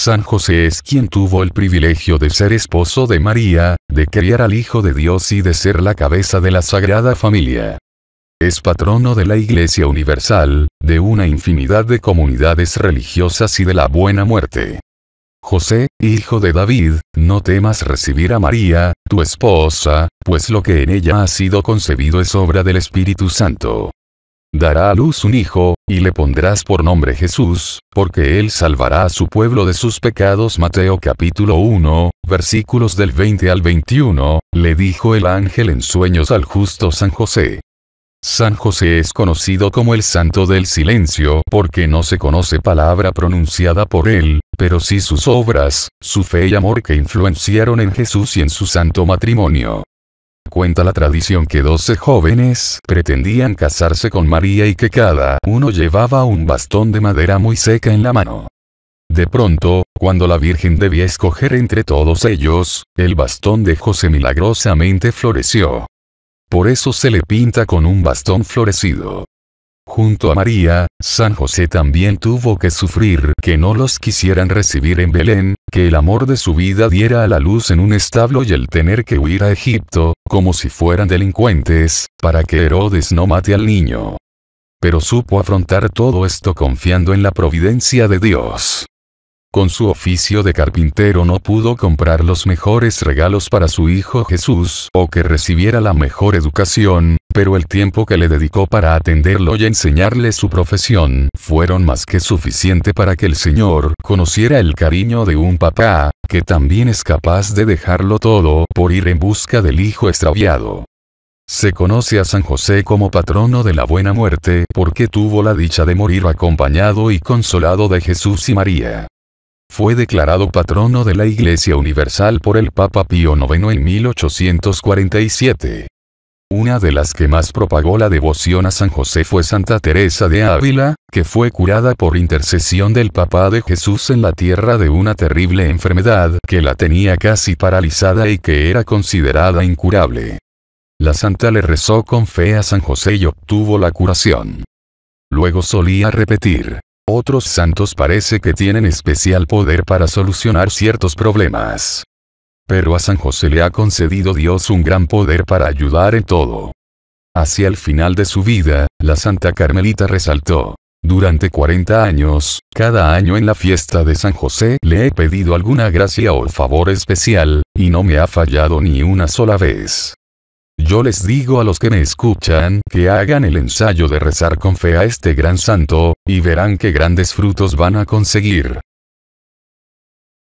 San José es quien tuvo el privilegio de ser esposo de María, de criar al Hijo de Dios y de ser la cabeza de la Sagrada Familia. Es patrono de la Iglesia Universal, de una infinidad de comunidades religiosas y de la buena muerte. José, hijo de David, no temas recibir a María, tu esposa, pues lo que en ella ha sido concebido es obra del Espíritu Santo dará a luz un hijo, y le pondrás por nombre Jesús, porque él salvará a su pueblo de sus pecados. Mateo capítulo 1, versículos del 20 al 21, le dijo el ángel en sueños al justo San José. San José es conocido como el santo del silencio porque no se conoce palabra pronunciada por él, pero sí sus obras, su fe y amor que influenciaron en Jesús y en su santo matrimonio. Cuenta la tradición que doce jóvenes pretendían casarse con María y que cada uno llevaba un bastón de madera muy seca en la mano. De pronto, cuando la Virgen debía escoger entre todos ellos, el bastón de José milagrosamente floreció. Por eso se le pinta con un bastón florecido. Junto a María, San José también tuvo que sufrir que no los quisieran recibir en Belén, que el amor de su vida diera a la luz en un establo y el tener que huir a Egipto, como si fueran delincuentes, para que Herodes no mate al niño. Pero supo afrontar todo esto confiando en la providencia de Dios. Con su oficio de carpintero no pudo comprar los mejores regalos para su hijo Jesús o que recibiera la mejor educación, pero el tiempo que le dedicó para atenderlo y enseñarle su profesión fueron más que suficiente para que el señor conociera el cariño de un papá, que también es capaz de dejarlo todo por ir en busca del hijo extraviado. Se conoce a San José como patrono de la buena muerte porque tuvo la dicha de morir acompañado y consolado de Jesús y María. Fue declarado patrono de la Iglesia Universal por el Papa Pío IX en 1847. Una de las que más propagó la devoción a San José fue Santa Teresa de Ávila, que fue curada por intercesión del Papá de Jesús en la tierra de una terrible enfermedad que la tenía casi paralizada y que era considerada incurable. La santa le rezó con fe a San José y obtuvo la curación. Luego solía repetir, otros santos parece que tienen especial poder para solucionar ciertos problemas. Pero a San José le ha concedido Dios un gran poder para ayudar en todo. Hacia el final de su vida, la Santa Carmelita resaltó. Durante 40 años, cada año en la fiesta de San José le he pedido alguna gracia o favor especial, y no me ha fallado ni una sola vez. Yo les digo a los que me escuchan que hagan el ensayo de rezar con fe a este gran santo, y verán qué grandes frutos van a conseguir.